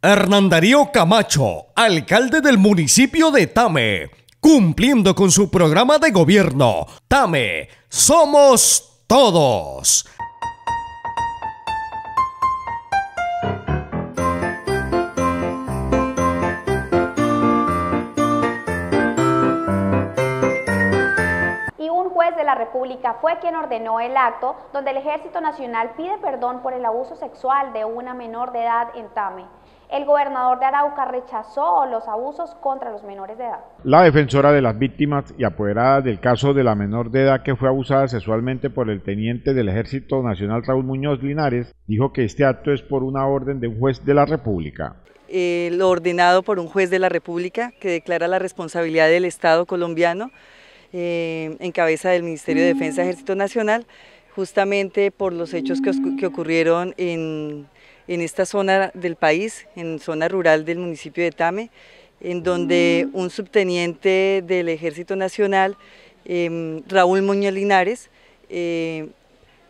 Hernán Camacho, alcalde del municipio de Tame, cumpliendo con su programa de gobierno. Tame, somos todos. Y un juez de la República fue quien ordenó el acto donde el Ejército Nacional pide perdón por el abuso sexual de una menor de edad en Tame. El gobernador de Arauca rechazó los abusos contra los menores de edad. La defensora de las víctimas y apoderada del caso de la menor de edad que fue abusada sexualmente por el teniente del Ejército Nacional Raúl Muñoz Linares dijo que este acto es por una orden de un juez de la República. Eh, lo ordenado por un juez de la República que declara la responsabilidad del Estado colombiano eh, en cabeza del Ministerio de Defensa Ejército Nacional justamente por los hechos que, ocurrieron en, esta zona del país, en zona rural del municipio de Tame, en donde un subteniente del Ejército Nacional, em, Raúl Muñoz Linares, eh,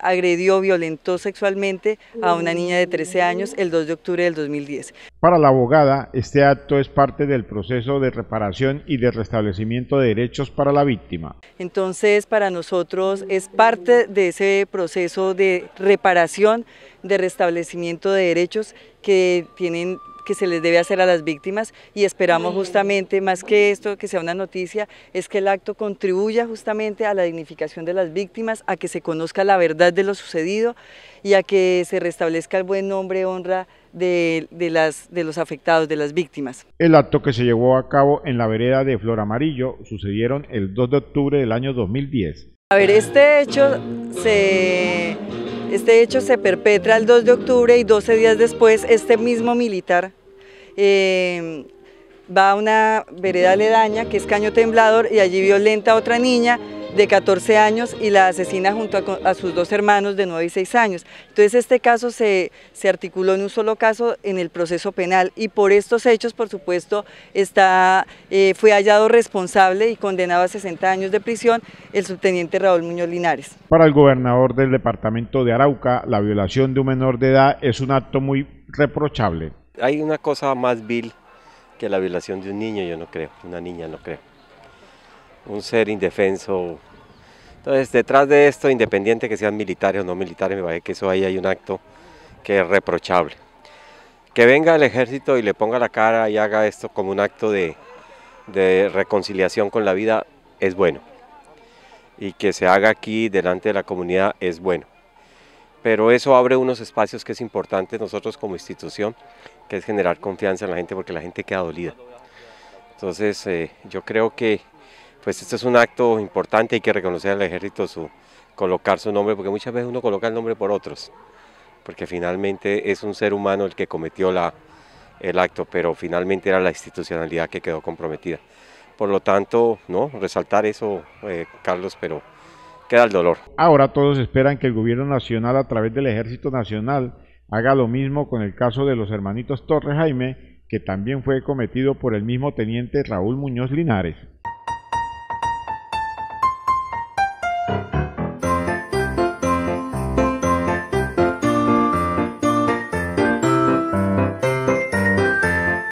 agredió, violentó sexualmente a una niña de 13 años el 2 de octubre del 2010. Para la abogada, este acto es parte del proceso de reparación y de restablecimiento de derechos para la víctima. Entonces, para nosotros es parte de ese proceso de reparación, de restablecimiento de derechos que tienen que se les debe hacer a las víctimas y esperamos justamente, más que esto, que sea una noticia, es que el acto contribuya justamente a la dignificación de las víctimas, a que se conozca la verdad de lo sucedido y a que se restablezca el buen nombre, honra de, las, de los afectados, de las víctimas. El acto que se llevó a cabo en la vereda de Flor Amarillo sucedieron el 2 de octubre del año 2010. A ver, este hecho se este hecho se perpetra el 2 de octubre y 12 días después este mismo militar em, va a una vereda aledaña que es Caño Temblador y allí violenta a otra niña de 14 años y la asesina junto a, sus dos hermanos de 9 y 6 años. Entonces este caso se, se articuló en un solo caso en el proceso penal y por estos hechos, por supuesto, está, eh, fue hallado responsable y condenado a 60 años de prisión el subteniente Raúl Muñoz Linares. Para el gobernador del departamento de Arauca, la violación de un menor de edad es un acto muy reprochable. Hay una cosa más vil que la violación de un niño, yo no creo, una niña no creo un ser indefenso. Entonces, detrás de esto, independiente que sean militares o no militares, me parece que eso ahí hay un acto que es reprochable. Que venga el ejército y le ponga la cara y haga esto como un acto de, reconciliación con la vida es bueno. Y que se haga aquí delante de la comunidad es bueno. Pero eso abre unos espacios que es importante nosotros como institución, que es generar confianza en la gente porque la gente queda dolida. Entonces eh, yo creo que pues este es un acto importante, hay que reconocer al ejército su colocar su nombre, porque muchas veces uno coloca el nombre por otros, porque finalmente es un ser humano el que cometió la, el acto, pero finalmente era la institucionalidad que quedó comprometida. Por lo tanto, no, resaltar eso, eh, Carlos, pero queda el dolor. Ahora todos esperan que el gobierno nacional a través del Ejército Nacional haga lo mismo con el caso de los hermanitos Torres Jaime, que también fue cometido por el mismo teniente Raúl Muñoz Linares.